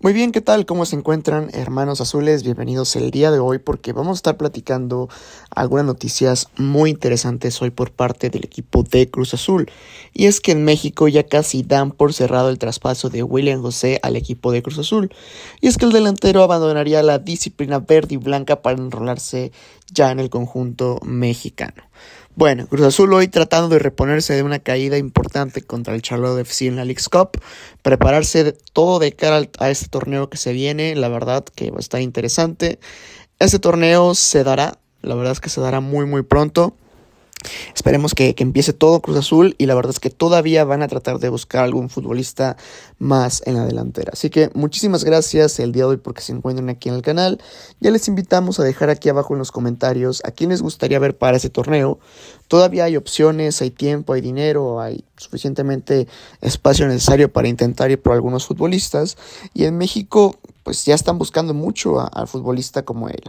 Muy bien, ¿qué tal? ¿Cómo se encuentran hermanos azules? Bienvenidos el día de hoy porque vamos a estar platicando algunas noticias muy interesantes hoy por parte del equipo de Cruz Azul. Y es que en México ya casi dan por cerrado el traspaso de William José al equipo de Cruz Azul. Y es que el delantero abandonaría la disciplina verde y blanca para enrolarse ya en el conjunto mexicano. Bueno, Cruz Azul hoy tratando de reponerse de una caída importante contra el Charlotte FC en la League Cup, prepararse todo de cara a este torneo que se viene, la verdad que está interesante. Este torneo se dará, la verdad es que se dará muy muy pronto. Esperemos que, empiece todo Cruz Azul y la verdad es que todavía van a tratar de buscar algún futbolista más en la delantera. Así que muchísimas gracias el día de hoy porque se encuentran aquí en el canal. Ya les invitamos a dejar aquí abajo en los comentarios a quién les gustaría ver para ese torneo. Todavía hay opciones, hay tiempo, hay dinero, hay suficientemente espacio necesario para intentar ir por algunos futbolistas. Y en México pues ya están buscando mucho al futbolista como él.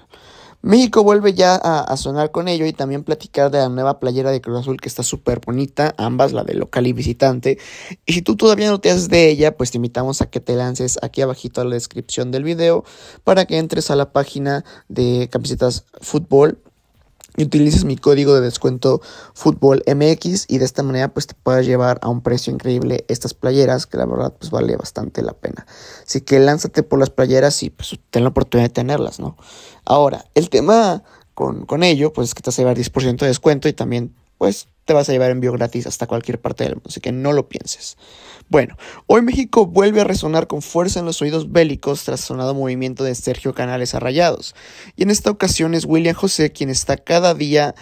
México vuelve ya a, sonar con ello y también platicar de la nueva playera de Cruz Azul que está súper bonita, ambas, la de local y visitante. Y si tú todavía no te haces de ella, pues te invitamos a que te lances aquí abajito a la descripción del video para que entres a la página de Camisetas Fútbol y utilices mi código de descuento FUTBOLMX y de esta manera pues te puedes llevar a un precio increíble estas playeras que la verdad pues vale bastante la pena. Así que lánzate por las playeras y pues ten la oportunidad de tenerlas, ¿no? Ahora, el tema con, con ello pues es que te vas a llevar 10% de descuento y también pues te vas a llevar envío gratis hasta cualquier parte del mundo, así que no lo pienses. Bueno, hoy México vuelve a resonar con fuerza en los oídos bélicos tras sonado movimiento de Sergio Canales Arrayados. y en esta ocasión es William José quien está cada día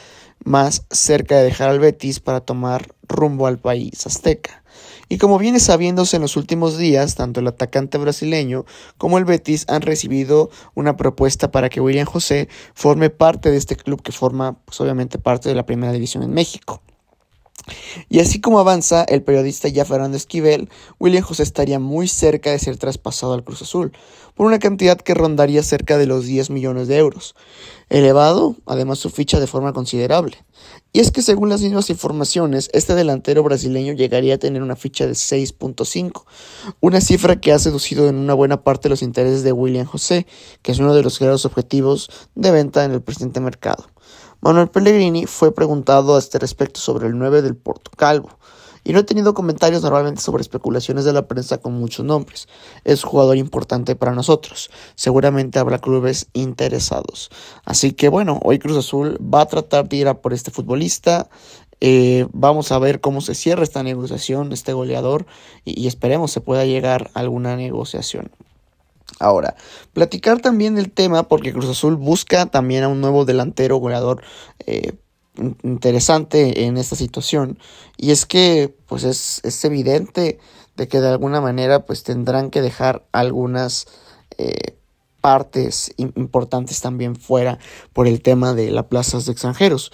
más cerca de dejar al Betis para tomar rumbo al país azteca. Y como viene sabiéndose en los últimos días, tanto el atacante brasileño como el Betis han recibido una propuesta para que William José forme parte de este club que forma, pues obviamente, parte de la primera división en México. Y así como avanza el periodista ya Fernando Esquivel, William José estaría muy cerca de ser traspasado al Cruz Azul, por una cantidad que rondaría cerca de los 10 millones de euros, elevado además su ficha de forma considerable. Y es que según las mismas informaciones, este delantero brasileño llegaría a tener una ficha de 6.5, una cifra que ha seducido en una buena parte los intereses de William José, que es uno de los grandes objetivos de venta en el presente mercado. Manuel Pellegrini fue preguntado a este respecto sobre el 9 del Porto Calvo, y no he tenido comentarios normalmente sobre especulaciones de la prensa con muchos nombres. Es jugador importante para nosotros. Seguramente habrá clubes interesados. Así que bueno, hoy Cruz Azul va a tratar de ir a por este futbolista. Eh, vamos a ver cómo se cierra esta negociación, este goleador, y, y esperemos se pueda llegar a alguna negociación. Ahora, platicar también el tema porque Cruz Azul busca también a un nuevo delantero goleador eh, interesante en esta situación y es que pues es, evidente de que de alguna manera pues tendrán que dejar algunas eh, partes importantes también fuera por el tema de las plazas de extranjeros.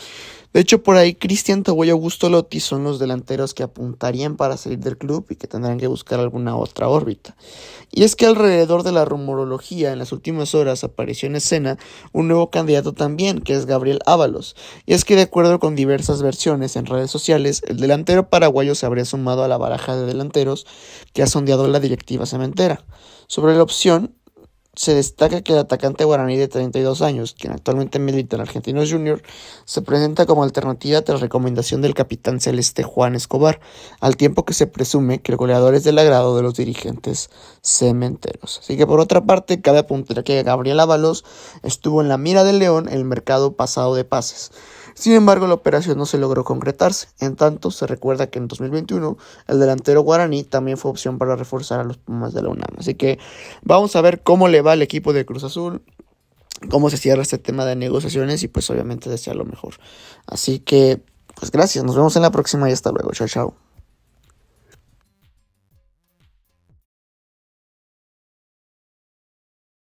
De hecho, por ahí Cristian Taboy y Augusto Lotti son los delanteros que apuntarían para salir del club y que tendrán que buscar alguna otra órbita. Y es que alrededor de la rumorología, en las últimas horas apareció en escena un nuevo candidato también, que es Gabriel Ábalos. Y es que de acuerdo con diversas versiones en redes sociales, el delantero paraguayo se habría sumado a la baraja de delanteros que ha sondeado la directiva cementera. Sobre la opción, se destaca que el atacante guaraní de 32 años, quien actualmente milita en Argentinos Junior, se presenta como alternativa tras recomendación del capitán celeste Juan Escobar, al tiempo que se presume que el goleador es del agrado de los dirigentes cementeros. Así que por otra parte, cabe apuntar que Gabriel Ábalos estuvo en la mira del León en el mercado pasado de pases. Sin embargo, la operación no se logró concretarse. En tanto, se recuerda que en 2021 el delantero guaraní también fue opción para reforzar a los Pumas de la UNAM. Así que vamos a ver cómo le va al equipo de Cruz Azul, cómo se cierra este tema de negociaciones y pues obviamente desear lo mejor. Así que, pues gracias, nos vemos en la próxima y hasta luego. Chao, chao.